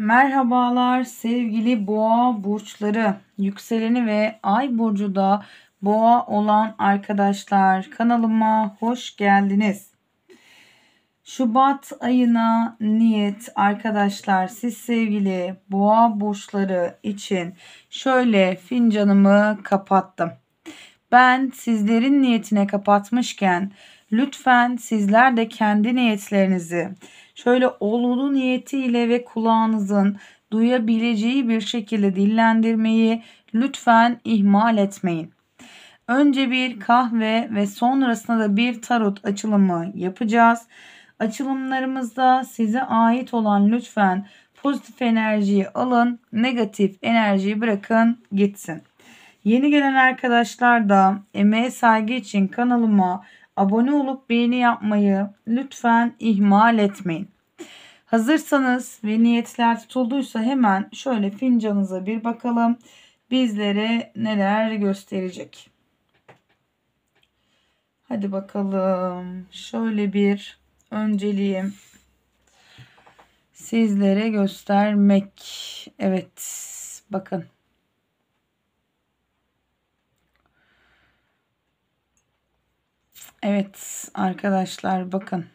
Merhabalar sevgili boğa burçları, yükseleni ve ay burcu da boğa olan arkadaşlar kanalıma hoş geldiniz. Şubat ayına niyet arkadaşlar siz sevgili boğa burçları için şöyle fincanımı kapattım. Ben sizlerin niyetine kapatmışken lütfen sizler de kendi niyetlerinizi şöyle olulu niyetiyle ve kulağınızın duyabileceği bir şekilde dillendirmeyi lütfen ihmal etmeyin. Önce bir kahve ve sonrasında da bir tarot açılımı yapacağız. Açılımlarımızda size ait olan lütfen pozitif enerjiyi alın, negatif enerjiyi bırakın gitsin. Yeni gelen arkadaşlar da emeğe saygı için kanalıma abone olup beğeni yapmayı lütfen ihmal etmeyin. Hazırsanız ve niyetler tutulduysa hemen şöyle fincanınıza bir bakalım. Bizlere neler gösterecek. Hadi bakalım. Şöyle bir önceliğim sizlere göstermek. Evet bakın Evet arkadaşlar bakın.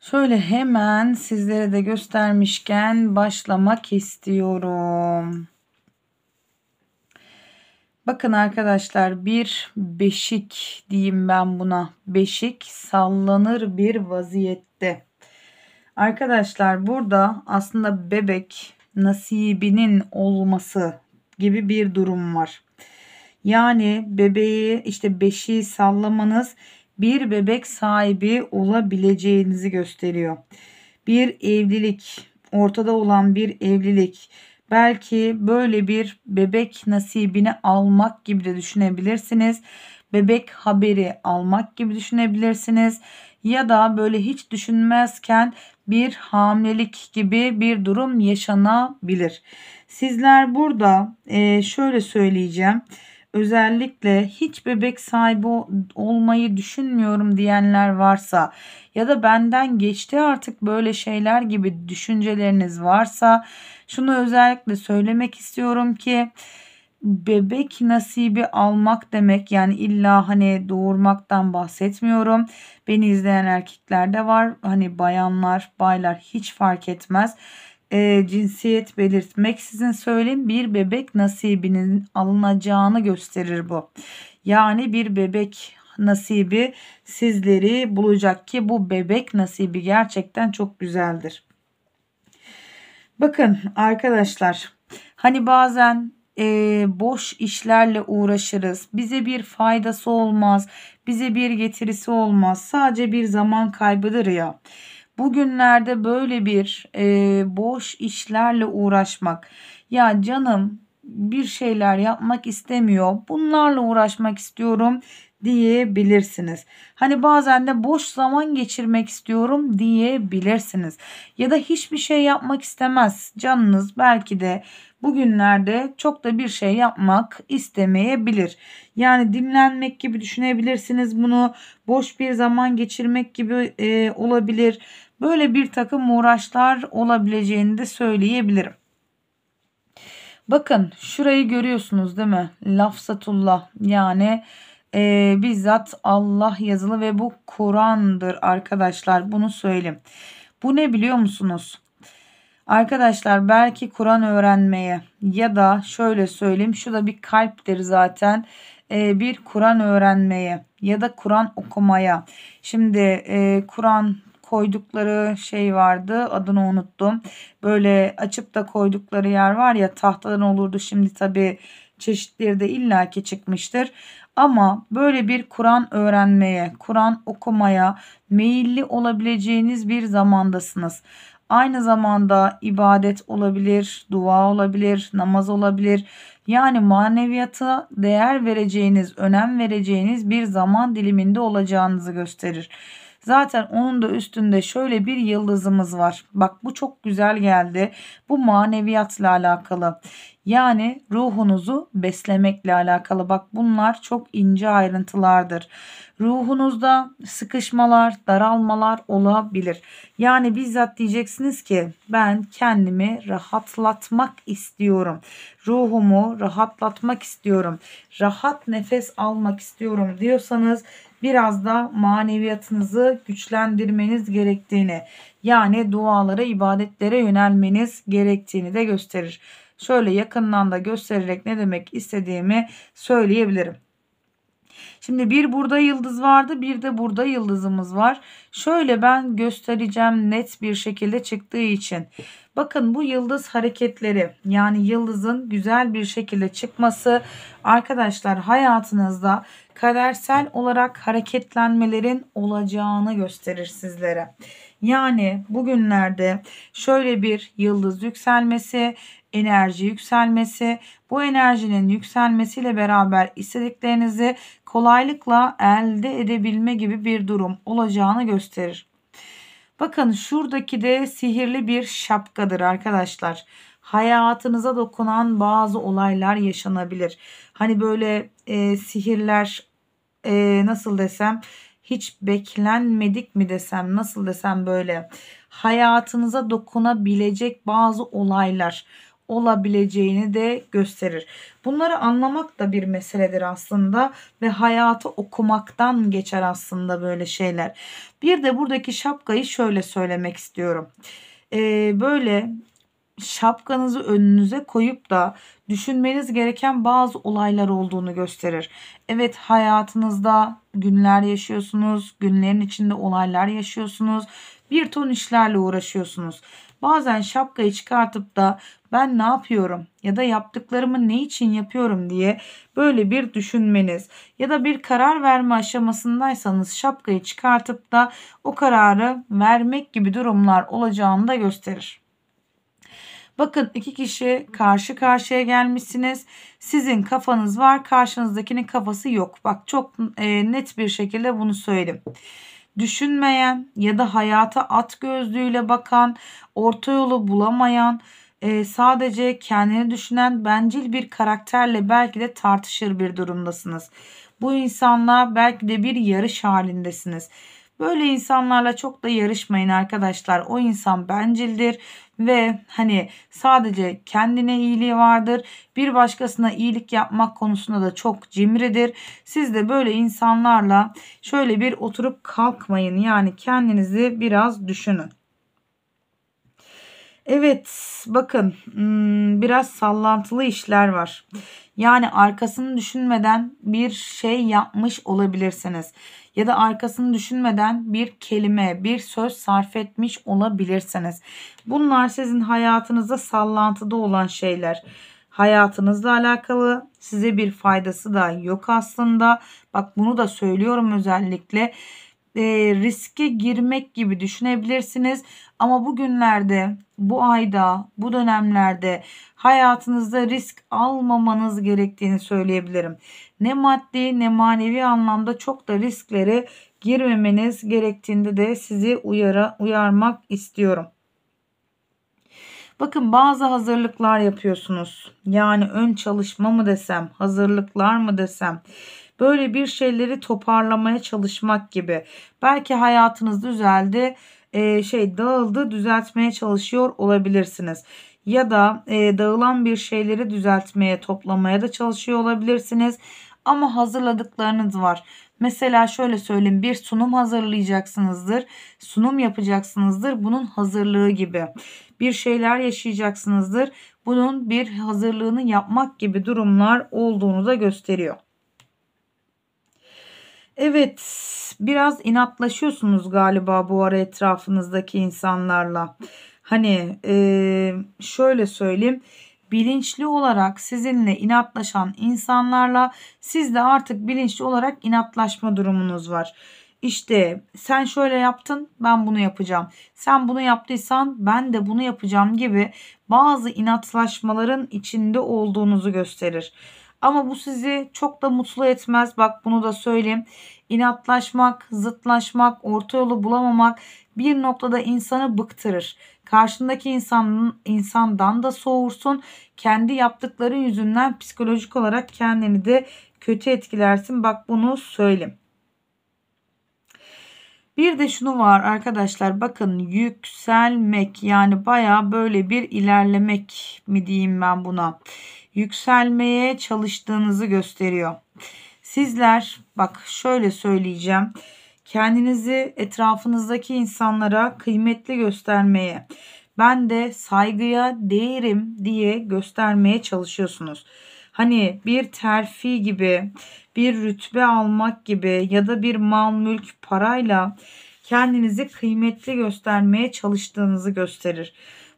Şöyle hemen sizlere de göstermişken başlamak istiyorum. Bakın arkadaşlar bir beşik diyeyim ben buna. Beşik sallanır bir vaziyette. Arkadaşlar burada aslında bebek nasibinin olması gibi bir durum var. Yani bebeği işte beşi sallamanız bir bebek sahibi olabileceğinizi gösteriyor. Bir evlilik, ortada olan bir evlilik. Belki böyle bir bebek nasibini almak gibi de düşünebilirsiniz. Bebek haberi almak gibi düşünebilirsiniz. Ya da böyle hiç düşünmezken bir hamilelik gibi bir durum yaşanabilir. Sizler burada şöyle söyleyeceğim özellikle hiç bebek sahibi olmayı düşünmüyorum diyenler varsa ya da benden geçti artık böyle şeyler gibi düşünceleriniz varsa şunu özellikle söylemek istiyorum ki bebek nasibi almak demek yani illa hani doğurmaktan bahsetmiyorum. Beni izleyen erkekler de var. Hani bayanlar, baylar hiç fark etmez e, cinsiyet belirtmeksizin söyleyin bir bebek nasibinin alınacağını gösterir bu. Yani bir bebek nasibi sizleri bulacak ki bu bebek nasibi gerçekten çok güzeldir. Bakın arkadaşlar hani bazen e, boş işlerle uğraşırız. Bize bir faydası olmaz, bize bir getirisi olmaz. Sadece bir zaman kaybıdır ya. Bugünlerde böyle bir e, boş işlerle uğraşmak. Ya canım bir şeyler yapmak istemiyor. Bunlarla uğraşmak istiyorum diyebilirsiniz. Hani bazen de boş zaman geçirmek istiyorum diyebilirsiniz. Ya da hiçbir şey yapmak istemez. Canınız belki de bugünlerde çok da bir şey yapmak istemeyebilir. Yani dinlenmek gibi düşünebilirsiniz bunu. Boş bir zaman geçirmek gibi e, olabilir. Böyle bir takım uğraşlar olabileceğini de söyleyebilirim. Bakın şurayı görüyorsunuz değil mi? Lafzatullah yani e, bizzat Allah yazılı ve bu Kur'an'dır arkadaşlar bunu söyleyeyim. Bu ne biliyor musunuz? Arkadaşlar belki Kur'an öğrenmeye ya da şöyle söyleyeyim şu da bir kalptir zaten e, bir Kur'an öğrenmeye ya da Kur'an okumaya. Şimdi e, Kur'an koydukları şey vardı. Adını unuttum. Böyle açıp da koydukları yer var ya tahtadan olurdu. Şimdi tabi çeşitleri de illaki çıkmıştır. Ama böyle bir Kur'an öğrenmeye, Kur'an okumaya meyilli olabileceğiniz bir zamandasınız. Aynı zamanda ibadet olabilir, dua olabilir, namaz olabilir. Yani maneviyata değer vereceğiniz, önem vereceğiniz bir zaman diliminde olacağınızı gösterir. Zaten onun da üstünde şöyle bir yıldızımız var. Bak bu çok güzel geldi. Bu maneviyatla alakalı. Yani ruhunuzu beslemekle alakalı. Bak bunlar çok ince ayrıntılardır. Ruhunuzda sıkışmalar, daralmalar olabilir. Yani bizzat diyeceksiniz ki ben kendimi rahatlatmak istiyorum. Ruhumu rahatlatmak istiyorum. Rahat nefes almak istiyorum diyorsanız biraz da maneviyatınızı güçlendirmeniz gerektiğini yani dualara, ibadetlere yönelmeniz gerektiğini de gösterir. Şöyle yakından da göstererek ne demek istediğimi söyleyebilirim. Şimdi bir burada yıldız vardı bir de burada yıldızımız var. Şöyle ben göstereceğim net bir şekilde çıktığı için. Bakın bu yıldız hareketleri yani yıldızın güzel bir şekilde çıkması arkadaşlar hayatınızda kadersel olarak hareketlenmelerin olacağını gösterir sizlere. Yani bugünlerde şöyle bir yıldız yükselmesi enerji yükselmesi. Bu enerjinin yükselmesiyle beraber istediklerinizi kolaylıkla elde edebilme gibi bir durum olacağını gösterir. Bakın şuradaki de sihirli bir şapkadır arkadaşlar. Hayatınıza dokunan bazı olaylar yaşanabilir. Hani böyle e, sihirler e, nasıl desem hiç beklenmedik mi desem nasıl desem böyle hayatınıza dokunabilecek bazı olaylar olabileceğini de gösterir. Bunları anlamak da bir meseledir aslında ve hayatı okumaktan geçer aslında böyle şeyler. Bir de buradaki şapkayı şöyle söylemek istiyorum. Ee, böyle şapkanızı önünüze koyup da düşünmeniz gereken bazı olaylar olduğunu gösterir. Evet hayatınızda günler yaşıyorsunuz, günlerin içinde olaylar yaşıyorsunuz, bir ton işlerle uğraşıyorsunuz. Bazen şapkayı çıkartıp da ben ne yapıyorum ya da yaptıklarımı ne için yapıyorum diye böyle bir düşünmeniz ya da bir karar verme aşamasındaysanız şapkayı çıkartıp da o kararı vermek gibi durumlar olacağını da gösterir. Bakın iki kişi karşı karşıya gelmişsiniz. Sizin kafanız var, karşınızdakinin kafası yok. Bak çok e, net bir şekilde bunu söyleyeyim düşünmeyen ya da hayata at gözlüğüyle bakan, orta yolu bulamayan, e, sadece kendini düşünen bencil bir karakterle belki de tartışır bir durumdasınız. Bu insanla belki de bir yarış halindesiniz. Böyle insanlarla çok da yarışmayın arkadaşlar. O insan bencildir ve hani sadece kendine iyiliği vardır. Bir başkasına iyilik yapmak konusunda da çok cimridir. Siz de böyle insanlarla şöyle bir oturup kalkmayın. Yani kendinizi biraz düşünün. Evet bakın hmm, biraz sallantılı işler var. Yani arkasını düşünmeden bir şey yapmış olabilirsiniz. Ya da arkasını düşünmeden bir kelime, bir söz sarf etmiş olabilirsiniz. Bunlar sizin hayatınızda sallantıda olan şeyler hayatınızla alakalı size bir faydası da yok aslında. Bak bunu da söylüyorum özellikle e, riske girmek gibi düşünebilirsiniz. Ama bugünlerde, bu ayda, bu dönemlerde hayatınızda risk almamanız gerektiğini söyleyebilirim. Ne maddi ne manevi anlamda çok da risklere girmemeniz gerektiğinde de sizi uyara, uyarmak istiyorum. Bakın bazı hazırlıklar yapıyorsunuz. Yani ön çalışma mı desem, hazırlıklar mı desem Böyle bir şeyleri toparlamaya çalışmak gibi. Belki hayatınız düzeldi, e, şey dağıldı, düzeltmeye çalışıyor olabilirsiniz ya da e, dağılan bir şeyleri düzeltmeye, toplamaya da çalışıyor olabilirsiniz. Ama hazırladıklarınız var. Mesela şöyle söyleyeyim bir sunum hazırlayacaksınızdır. Sunum yapacaksınızdır. Bunun hazırlığı gibi. Bir şeyler yaşayacaksınızdır. Bunun bir hazırlığını yapmak gibi durumlar olduğunu da gösteriyor. Evet biraz inatlaşıyorsunuz galiba bu ara etrafınızdaki insanlarla. Hani e, şöyle söyleyeyim bilinçli olarak sizinle inatlaşan insanlarla siz de artık bilinçli olarak inatlaşma durumunuz var. İşte sen şöyle yaptın ben bunu yapacağım. Sen bunu yaptıysan ben de bunu yapacağım gibi bazı inatlaşmaların içinde olduğunuzu gösterir. Ama bu sizi çok da mutlu etmez. Bak bunu da söyleyeyim. İnatlaşmak, zıtlaşmak, orta yolu bulamamak bir noktada insanı bıktırır. Karşındaki insanın insandan da soğursun. Kendi yaptıkların yüzünden psikolojik olarak kendini de kötü etkilersin. Bak bunu söyleyeyim. Bir de şunu var arkadaşlar bakın yükselmek yani baya böyle bir ilerlemek mi diyeyim ben buna yükselmeye çalıştığınızı gösteriyor. Sizler bak şöyle söyleyeceğim. Kendinizi etrafınızdaki insanlara kıymetli göstermeye, ben de saygıya değerim diye göstermeye çalışıyorsunuz. Hani bir terfi gibi, bir rütbe almak gibi ya da bir mal mülk parayla kendinizi kıymetli göstermeye çalıştığınızı gösterir.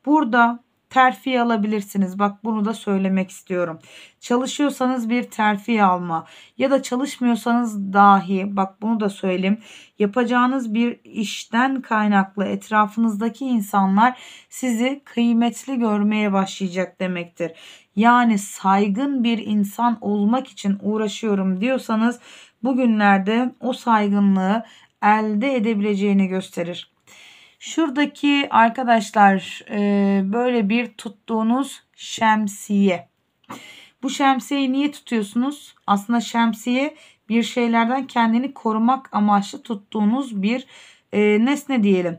Burada terfi alabilirsiniz. Bak bunu da söylemek istiyorum. Çalışıyorsanız bir terfi alma ya da çalışmıyorsanız dahi bak bunu da söyleyeyim. Yapacağınız bir işten kaynaklı etrafınızdaki insanlar sizi kıymetli görmeye başlayacak demektir. Yani saygın bir insan olmak için uğraşıyorum diyorsanız bugünlerde o saygınlığı elde edebileceğini gösterir. Şuradaki arkadaşlar e, böyle bir tuttuğunuz şemsiye. Bu şemsiyeyi niye tutuyorsunuz? Aslında şemsiye bir şeylerden kendini korumak amaçlı tuttuğunuz bir e, nesne diyelim.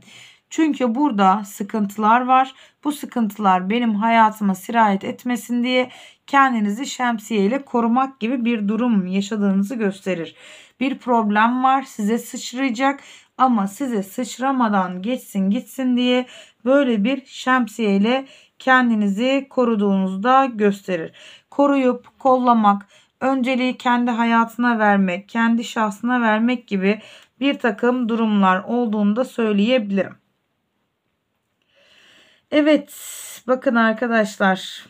Çünkü burada sıkıntılar var. Bu sıkıntılar benim hayatıma sirayet etmesin diye kendinizi şemsiye ile korumak gibi bir durum yaşadığınızı gösterir bir problem var size sıçrayacak ama size sıçramadan geçsin gitsin diye böyle bir şemsiye ile kendinizi koruduğunuzda gösterir. Koruyup kollamak, önceliği kendi hayatına vermek, kendi şahsına vermek gibi bir takım durumlar olduğunu da söyleyebilirim. Evet bakın arkadaşlar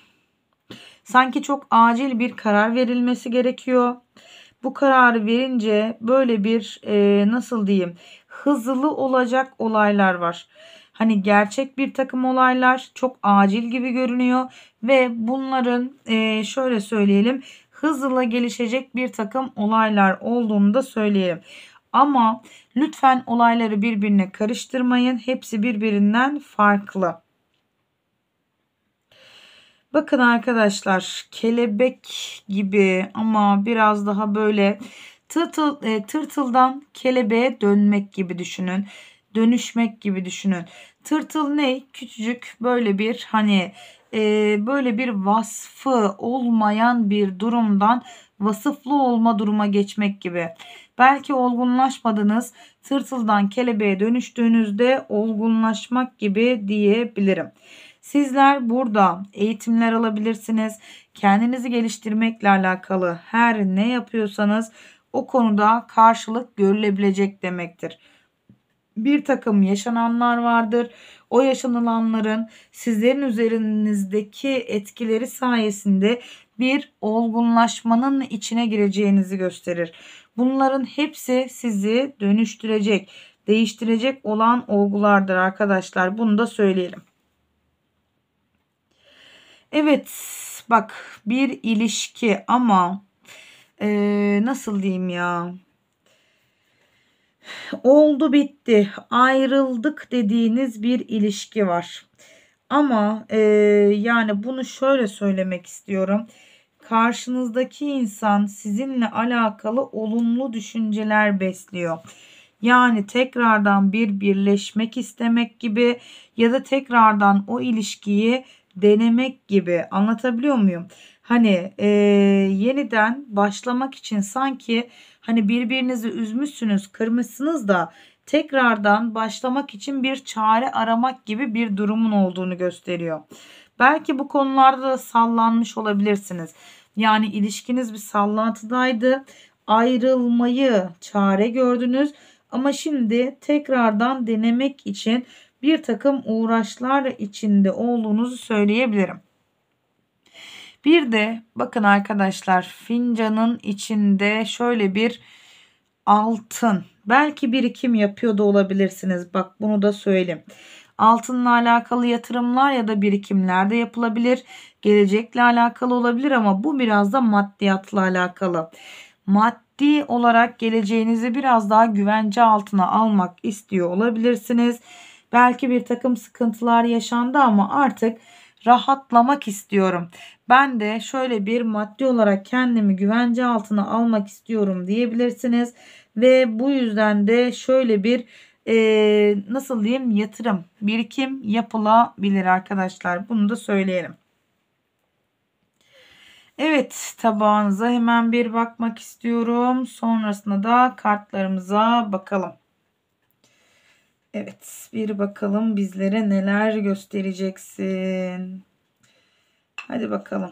sanki çok acil bir karar verilmesi gerekiyor bu kararı verince böyle bir e, nasıl diyeyim hızlı olacak olaylar var. Hani gerçek bir takım olaylar çok acil gibi görünüyor ve bunların e, şöyle söyleyelim hızla gelişecek bir takım olaylar olduğunu da söyleyelim. Ama lütfen olayları birbirine karıştırmayın. Hepsi birbirinden farklı. Bakın arkadaşlar kelebek gibi ama biraz daha böyle tırtıl, e, tırtıldan kelebeğe dönmek gibi düşünün. Dönüşmek gibi düşünün. Tırtıl ne? Küçücük böyle bir hani e, böyle bir vasfı olmayan bir durumdan vasıflı olma duruma geçmek gibi. Belki olgunlaşmadınız. Tırtıldan kelebeğe dönüştüğünüzde olgunlaşmak gibi diyebilirim. Sizler burada eğitimler alabilirsiniz. Kendinizi geliştirmekle alakalı her ne yapıyorsanız o konuda karşılık görülebilecek demektir. Bir takım yaşananlar vardır. O yaşanılanların sizlerin üzerinizdeki etkileri sayesinde bir olgunlaşmanın içine gireceğinizi gösterir. Bunların hepsi sizi dönüştürecek, değiştirecek olan olgulardır arkadaşlar. Bunu da söyleyelim. Evet bak bir ilişki ama e, nasıl diyeyim ya oldu bitti ayrıldık dediğiniz bir ilişki var. Ama e, yani bunu şöyle söylemek istiyorum. Karşınızdaki insan sizinle alakalı olumlu düşünceler besliyor. Yani tekrardan bir birleşmek istemek gibi ya da tekrardan o ilişkiyi denemek gibi anlatabiliyor muyum? Hani e, yeniden başlamak için sanki hani birbirinizi üzmüşsünüz, kırmışsınız da tekrardan başlamak için bir çare aramak gibi bir durumun olduğunu gösteriyor. Belki bu konularda da sallanmış olabilirsiniz. Yani ilişkiniz bir sallantıdaydı. Ayrılmayı çare gördünüz ama şimdi tekrardan denemek için bir takım uğraşlar içinde olduğunuzu söyleyebilirim. Bir de bakın arkadaşlar fincanın içinde şöyle bir altın. Belki birikim yapıyor da olabilirsiniz. Bak bunu da söyleyeyim. Altınla alakalı yatırımlar ya da birikimler de yapılabilir. Gelecekle alakalı olabilir ama bu biraz da maddiyatla alakalı. Maddi olarak geleceğinizi biraz daha güvence altına almak istiyor olabilirsiniz. Belki bir takım sıkıntılar yaşandı ama artık rahatlamak istiyorum. Ben de şöyle bir maddi olarak kendimi güvence altına almak istiyorum diyebilirsiniz. Ve bu yüzden de şöyle bir e, nasıl diyeyim yatırım birikim yapılabilir arkadaşlar bunu da söyleyelim. Evet tabağınıza hemen bir bakmak istiyorum sonrasında da kartlarımıza bakalım. Evet bir bakalım bizlere neler göstereceksin. Hadi bakalım.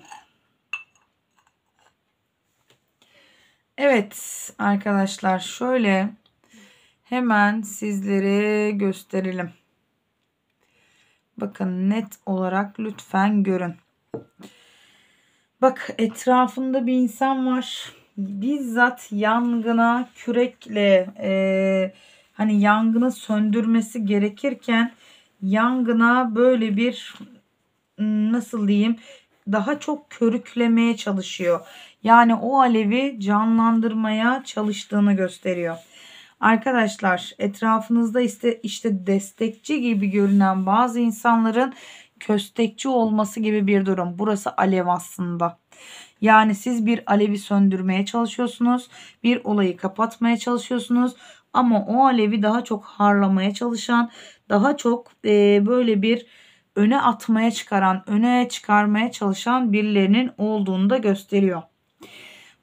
Evet arkadaşlar şöyle hemen sizlere gösterelim. Bakın net olarak lütfen görün. Bak etrafında bir insan var. Bizzat yangına kürekle eee hani yangını söndürmesi gerekirken yangına böyle bir nasıl diyeyim daha çok körüklemeye çalışıyor. Yani o alevi canlandırmaya çalıştığını gösteriyor. Arkadaşlar etrafınızda işte, işte destekçi gibi görünen bazı insanların köstekçi olması gibi bir durum. Burası alev aslında. Yani siz bir alevi söndürmeye çalışıyorsunuz. Bir olayı kapatmaya çalışıyorsunuz. Ama o alevi daha çok harlamaya çalışan, daha çok e, böyle bir öne atmaya çıkaran, öne çıkarmaya çalışan birilerinin olduğunu da gösteriyor.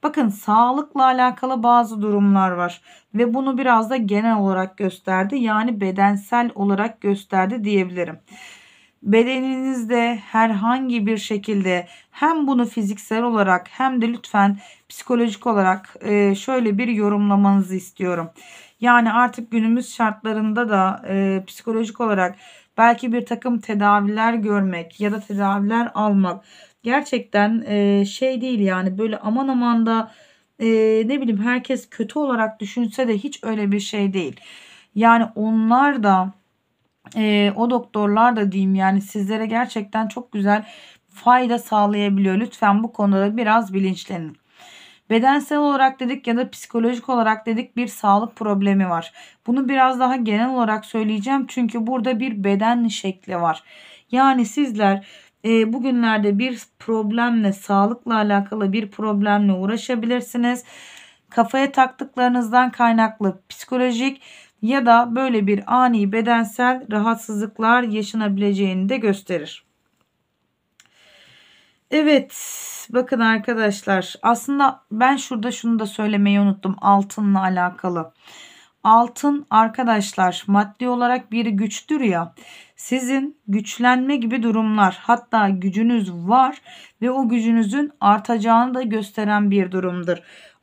Bakın sağlıkla alakalı bazı durumlar var ve bunu biraz da genel olarak gösterdi. Yani bedensel olarak gösterdi diyebilirim. Bedeninizde herhangi bir şekilde hem bunu fiziksel olarak hem de lütfen psikolojik olarak e, şöyle bir yorumlamanızı istiyorum. Yani artık günümüz şartlarında da e, psikolojik olarak belki bir takım tedaviler görmek ya da tedaviler almak gerçekten e, şey değil yani böyle aman aman da e, ne bileyim herkes kötü olarak düşünse de hiç öyle bir şey değil. Yani onlar da e, o doktorlar da diyeyim yani sizlere gerçekten çok güzel fayda sağlayabiliyor. Lütfen bu konuda da biraz bilinçlenin. Bedensel olarak dedik ya da psikolojik olarak dedik bir sağlık problemi var. Bunu biraz daha genel olarak söyleyeceğim çünkü burada bir beden şekli var. Yani sizler e, bugünlerde bir problemle sağlıkla alakalı bir problemle uğraşabilirsiniz. Kafaya taktıklarınızdan kaynaklı psikolojik ya da böyle bir ani bedensel rahatsızlıklar yaşanabileceğini de gösterir. Evet bakın arkadaşlar aslında ben şurada şunu da söylemeyi unuttum altınla alakalı. Altın arkadaşlar maddi olarak bir güçtür ya sizin güçlenme gibi durumlar hatta gücünüz var ve o gücünüzün artacağını da gösteren bir durumdur.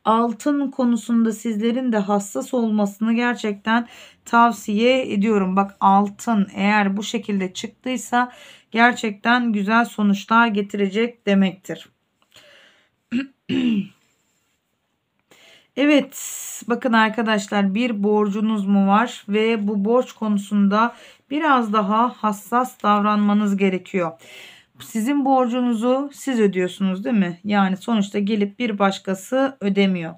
Altın konusunda sizlerin de hassas olmasını gerçekten tavsiye ediyorum. Bak altın eğer bu şekilde çıktıysa gerçekten güzel sonuçlar getirecek demektir. Evet bakın arkadaşlar bir borcunuz mu var ve bu borç konusunda biraz daha hassas davranmanız gerekiyor sizin borcunuzu siz ödüyorsunuz değil mi? Yani sonuçta gelip bir başkası ödemiyor.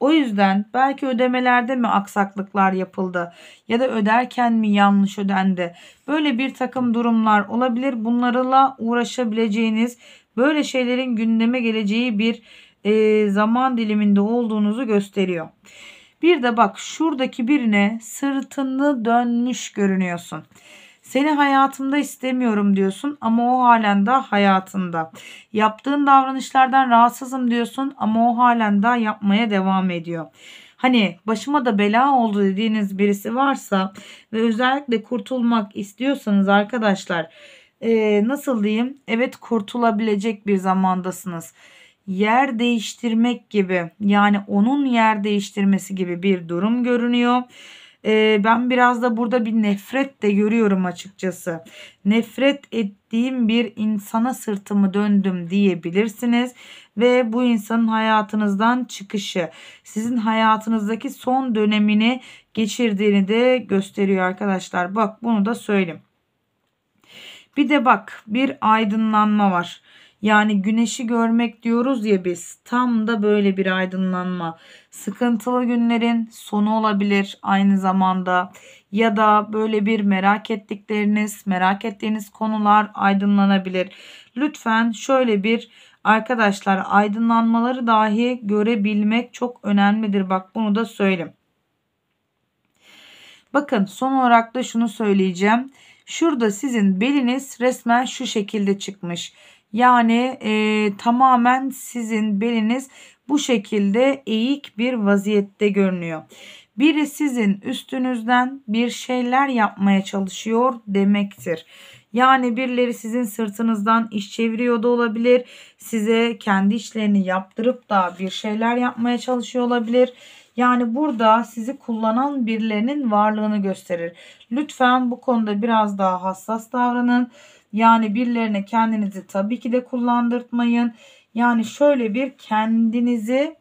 O yüzden belki ödemelerde mi aksaklıklar yapıldı ya da öderken mi yanlış ödendi? Böyle bir takım durumlar olabilir. Bunlarla uğraşabileceğiniz, böyle şeylerin gündeme geleceği bir e, zaman diliminde olduğunuzu gösteriyor. Bir de bak şuradaki birine sırtını dönmüş görünüyorsun. Seni hayatımda istemiyorum diyorsun ama o halen daha hayatında. Yaptığın davranışlardan rahatsızım diyorsun ama o halen daha yapmaya devam ediyor. Hani başıma da bela oldu dediğiniz birisi varsa ve özellikle kurtulmak istiyorsanız arkadaşlar ee, nasıl diyeyim evet kurtulabilecek bir zamandasınız yer değiştirmek gibi yani onun yer değiştirmesi gibi bir durum görünüyor. Ee, ben biraz da burada bir nefret de görüyorum açıkçası. Nefret ettiğim bir insana sırtımı döndüm diyebilirsiniz ve bu insanın hayatınızdan çıkışı sizin hayatınızdaki son dönemini geçirdiğini de gösteriyor arkadaşlar. Bak bunu da söyleyeyim. Bir de bak bir aydınlanma var. Yani güneşi görmek diyoruz ya biz tam da böyle bir aydınlanma. Sıkıntılı günlerin sonu olabilir aynı zamanda ya da böyle bir merak ettikleriniz, merak ettiğiniz konular aydınlanabilir. Lütfen şöyle bir arkadaşlar aydınlanmaları dahi görebilmek çok önemlidir. Bak bunu da söyleyeyim. Bakın son olarak da şunu söyleyeceğim. Şurada sizin beliniz resmen şu şekilde çıkmış. Yani e, tamamen sizin beliniz bu şekilde eğik bir vaziyette görünüyor. Biri sizin üstünüzden bir şeyler yapmaya çalışıyor demektir. Yani birileri sizin sırtınızdan iş çeviriyor da olabilir. Size kendi işlerini yaptırıp da bir şeyler yapmaya çalışıyor olabilir. Yani burada sizi kullanan birilerinin varlığını gösterir. Lütfen bu konuda biraz daha hassas davranın. Yani birilerine kendinizi tabii ki de kullandırtmayın. Yani şöyle bir kendinizi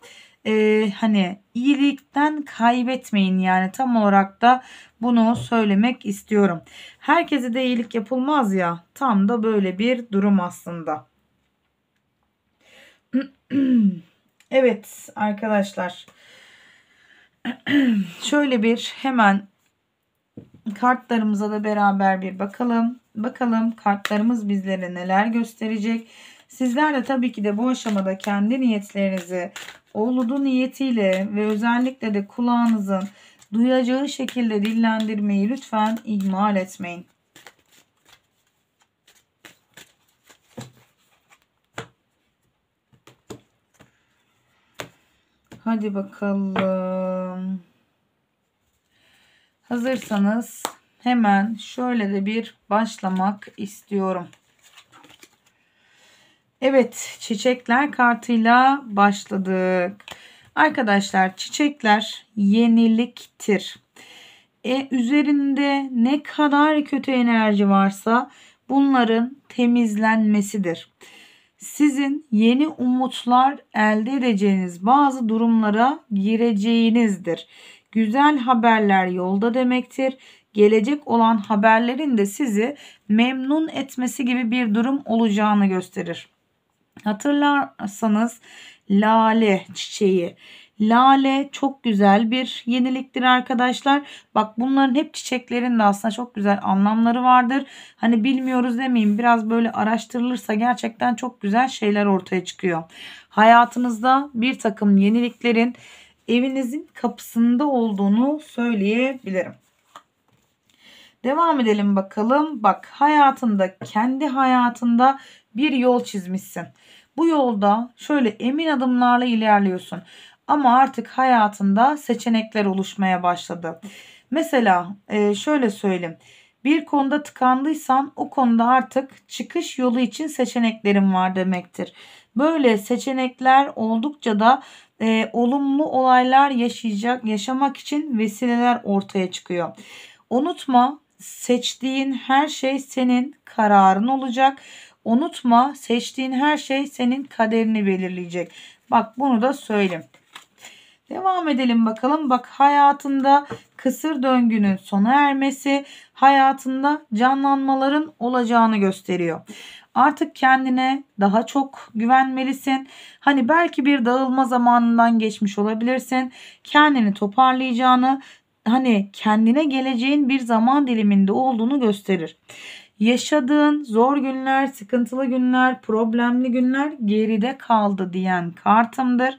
e, hani iyilikten kaybetmeyin yani tam olarak da bunu söylemek istiyorum. Herkese de iyilik yapılmaz ya tam da böyle bir durum aslında. evet arkadaşlar şöyle bir hemen kartlarımıza da beraber bir bakalım. Bakalım kartlarımız bizlere neler gösterecek. Sizler de tabii ki de bu aşamada kendi niyetlerinizi oğludu niyetiyle ve özellikle de kulağınızın duyacağı şekilde dillendirmeyi lütfen ihmal etmeyin. Hadi bakalım. Hazırsanız hemen şöyle de bir başlamak istiyorum. Evet çiçekler kartıyla başladık. Arkadaşlar çiçekler yeniliktir. E, üzerinde ne kadar kötü enerji varsa bunların temizlenmesidir. Sizin yeni umutlar elde edeceğiniz bazı durumlara gireceğinizdir. Güzel haberler yolda demektir. Gelecek olan haberlerin de sizi memnun etmesi gibi bir durum olacağını gösterir. Hatırlarsanız lale çiçeği. Lale çok güzel bir yeniliktir arkadaşlar. Bak bunların hep çiçeklerin de aslında çok güzel anlamları vardır. Hani bilmiyoruz demeyin biraz böyle araştırılırsa gerçekten çok güzel şeyler ortaya çıkıyor. Hayatınızda bir takım yeniliklerin evinizin kapısında olduğunu söyleyebilirim. Devam edelim bakalım. Bak hayatında kendi hayatında bir yol çizmişsin. Bu yolda şöyle emin adımlarla ilerliyorsun. Ama artık hayatında seçenekler oluşmaya başladı. Mesela e, şöyle söyleyeyim. Bir konuda tıkandıysan o konuda artık çıkış yolu için seçeneklerin var demektir. Böyle seçenekler oldukça da e, olumlu olaylar yaşayacak, yaşamak için vesileler ortaya çıkıyor. Unutma seçtiğin her şey senin kararın olacak. Unutma seçtiğin her şey senin kaderini belirleyecek. Bak bunu da söyleyeyim. Devam edelim bakalım. Bak hayatında kısır döngünün sona ermesi hayatında canlanmaların olacağını gösteriyor. Artık kendine daha çok güvenmelisin. Hani belki bir dağılma zamanından geçmiş olabilirsin. Kendini toparlayacağını, hani kendine geleceğin bir zaman diliminde olduğunu gösterir. Yaşadığın zor günler, sıkıntılı günler, problemli günler geride kaldı diyen kartımdır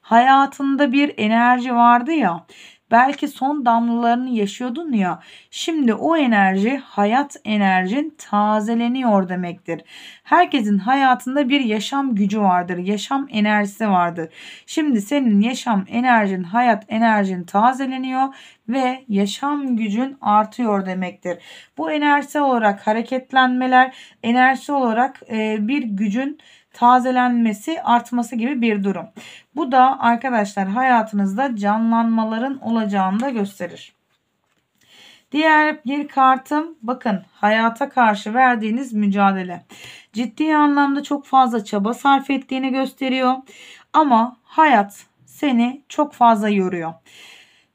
hayatında bir enerji vardı ya. Belki son damlalarını yaşıyordun ya. Şimdi o enerji hayat enerjin tazeleniyor demektir. Herkesin hayatında bir yaşam gücü vardır. Yaşam enerjisi vardır. Şimdi senin yaşam enerjin, hayat enerjin tazeleniyor ve yaşam gücün artıyor demektir. Bu enerjisi olarak hareketlenmeler, enerjisi olarak e, bir gücün tazelenmesi, artması gibi bir durum. Bu da arkadaşlar hayatınızda canlanmaların olacağını da gösterir. Diğer bir kartım bakın hayata karşı verdiğiniz mücadele. Ciddi anlamda çok fazla çaba sarf ettiğini gösteriyor. Ama hayat seni çok fazla yoruyor.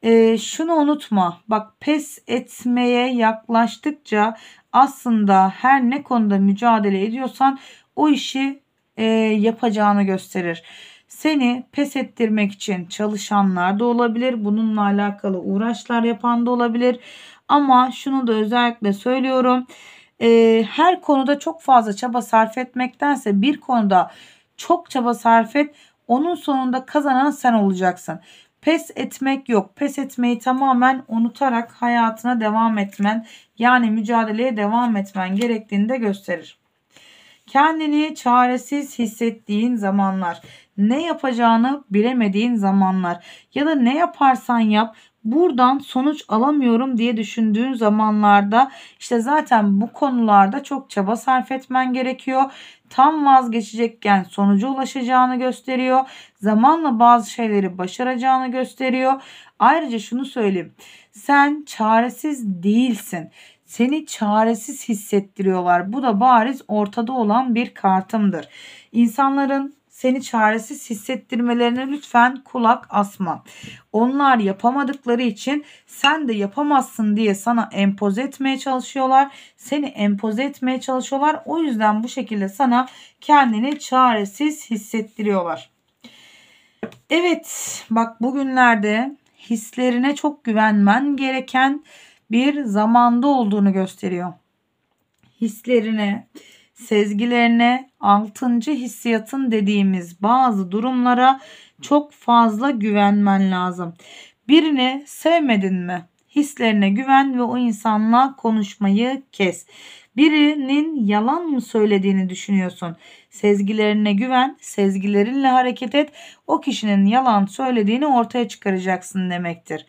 E, şunu unutma bak pes etmeye yaklaştıkça aslında her ne konuda mücadele ediyorsan o işi e, yapacağını gösterir. Seni pes ettirmek için çalışanlar da olabilir. Bununla alakalı uğraşlar yapan da olabilir. Ama şunu da özellikle söylüyorum. E, her konuda çok fazla çaba sarf etmektense bir konuda çok çaba sarf et. Onun sonunda kazanan sen olacaksın. Pes etmek yok. Pes etmeyi tamamen unutarak hayatına devam etmen yani mücadeleye devam etmen gerektiğini de gösterir. Kendini çaresiz hissettiğin zamanlar, ne yapacağını bilemediğin zamanlar ya da ne yaparsan yap buradan sonuç alamıyorum diye düşündüğün zamanlarda işte zaten bu konularda çok çaba sarf etmen gerekiyor. Tam vazgeçecekken sonuca ulaşacağını gösteriyor. Zamanla bazı şeyleri başaracağını gösteriyor. Ayrıca şunu söyleyeyim. Sen çaresiz değilsin. Seni çaresiz hissettiriyorlar. Bu da bariz ortada olan bir kartımdır. İnsanların seni çaresiz hissettirmelerine lütfen kulak asma. Onlar yapamadıkları için sen de yapamazsın diye sana empoze etmeye çalışıyorlar. Seni empoze etmeye çalışıyorlar. O yüzden bu şekilde sana kendini çaresiz hissettiriyorlar. Evet bak bugünlerde hislerine çok güvenmen gereken bir zamanda olduğunu gösteriyor. Hislerine, sezgilerine, altıncı hissiyatın dediğimiz bazı durumlara çok fazla güvenmen lazım. Birini sevmedin mi? Hislerine güven ve o insanla konuşmayı kes. Birinin yalan mı söylediğini düşünüyorsun. Sezgilerine güven, sezgilerinle hareket et. O kişinin yalan söylediğini ortaya çıkaracaksın demektir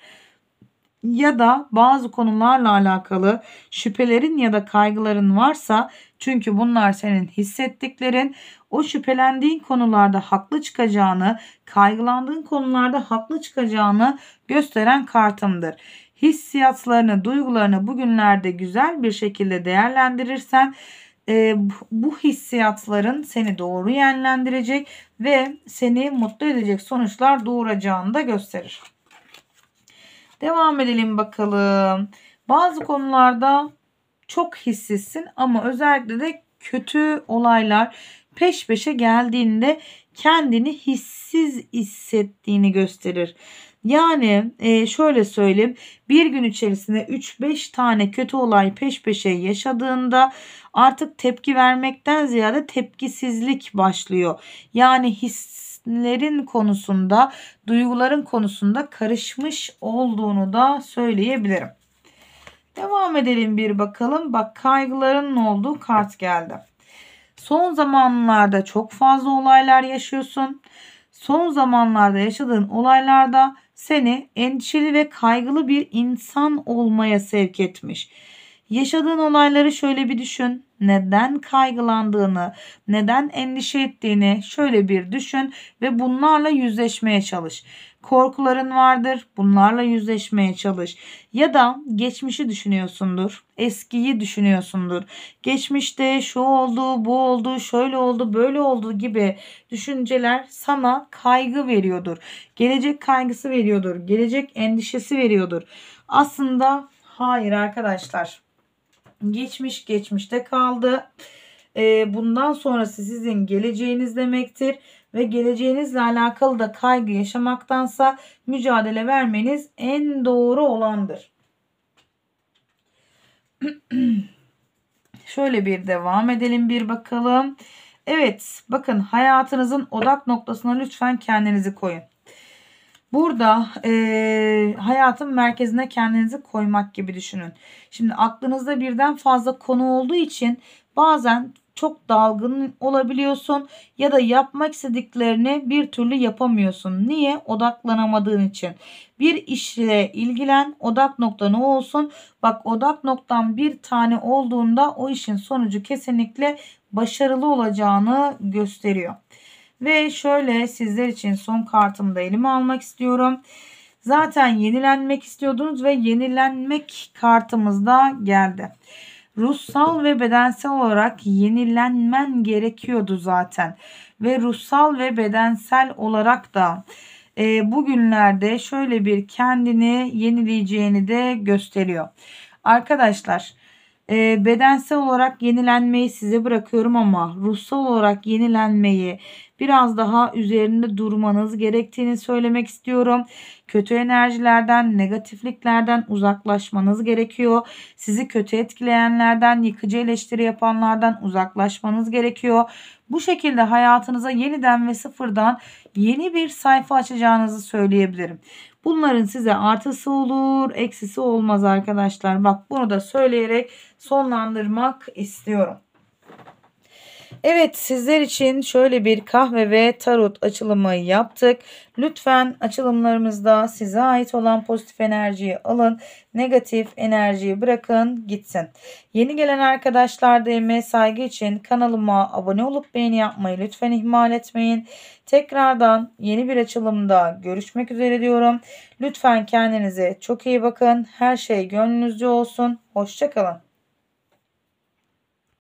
ya da bazı konularla alakalı şüphelerin ya da kaygıların varsa çünkü bunlar senin hissettiklerin o şüphelendiğin konularda haklı çıkacağını, kaygılandığın konularda haklı çıkacağını gösteren kartımdır. Hissiyatlarını, duygularını bugünlerde güzel bir şekilde değerlendirirsen e, bu hissiyatların seni doğru yönlendirecek ve seni mutlu edecek sonuçlar doğuracağını da gösterir. Devam edelim bakalım. Bazı konularda çok hissizsin ama özellikle de kötü olaylar peş peşe geldiğinde kendini hissiz hissettiğini gösterir. Yani e, şöyle söyleyeyim bir gün içerisinde 3-5 tane kötü olay peş peşe yaşadığında artık tepki vermekten ziyade tepkisizlik başlıyor. Yani hissiz hislerin konusunda, duyguların konusunda karışmış olduğunu da söyleyebilirim. Devam edelim bir bakalım. Bak kaygıların olduğu kart geldi. Son zamanlarda çok fazla olaylar yaşıyorsun. Son zamanlarda yaşadığın olaylarda seni endişeli ve kaygılı bir insan olmaya sevk etmiş. Yaşadığın olayları şöyle bir düşün. Neden kaygılandığını, neden endişe ettiğini şöyle bir düşün ve bunlarla yüzleşmeye çalış. Korkuların vardır. Bunlarla yüzleşmeye çalış. Ya da geçmişi düşünüyorsundur. Eskiyi düşünüyorsundur. Geçmişte şu oldu, bu oldu, şöyle oldu, böyle oldu gibi düşünceler sana kaygı veriyordur. Gelecek kaygısı veriyordur. Gelecek endişesi veriyordur. Aslında hayır arkadaşlar geçmiş geçmişte kaldı. Ee, bundan sonrası sizin geleceğiniz demektir ve geleceğinizle alakalı da kaygı yaşamaktansa mücadele vermeniz en doğru olandır. Şöyle bir devam edelim bir bakalım. Evet bakın hayatınızın odak noktasına lütfen kendinizi koyun. Burada e, hayatın merkezine kendinizi koymak gibi düşünün. Şimdi aklınızda birden fazla konu olduğu için bazen çok dalgın olabiliyorsun ya da yapmak istediklerini bir türlü yapamıyorsun. Niye? Odaklanamadığın için. Bir işle ilgilen, odak nokta ne olsun. Bak odak noktan bir tane olduğunda o işin sonucu kesinlikle başarılı olacağını gösteriyor. Ve şöyle sizler için son kartımı da elime almak istiyorum. Zaten yenilenmek istiyordunuz ve yenilenmek kartımız da geldi. Ruhsal ve bedensel olarak yenilenmen gerekiyordu zaten. Ve ruhsal ve bedensel olarak da e, bugünlerde şöyle bir kendini yenileyeceğini de gösteriyor. Arkadaşlar e, bedensel olarak yenilenmeyi size bırakıyorum ama ruhsal olarak yenilenmeyi biraz daha üzerinde durmanız gerektiğini söylemek istiyorum. Kötü enerjilerden, negatifliklerden uzaklaşmanız gerekiyor. Sizi kötü etkileyenlerden, yıkıcı eleştiri yapanlardan uzaklaşmanız gerekiyor. Bu şekilde hayatınıza yeniden ve sıfırdan yeni bir sayfa açacağınızı söyleyebilirim. Bunların size artısı olur, eksisi olmaz arkadaşlar. Bak bunu da söyleyerek sonlandırmak istiyorum. Evet sizler için şöyle bir kahve ve tarot açılımı yaptık. Lütfen açılımlarımızda size ait olan pozitif enerjiyi alın. Negatif enerjiyi bırakın gitsin. Yeni gelen arkadaşlar da saygı için kanalıma abone olup beğeni yapmayı lütfen ihmal etmeyin. Tekrardan yeni bir açılımda görüşmek üzere diyorum. Lütfen kendinize çok iyi bakın. Her şey gönlünüzce olsun. Hoşçakalın.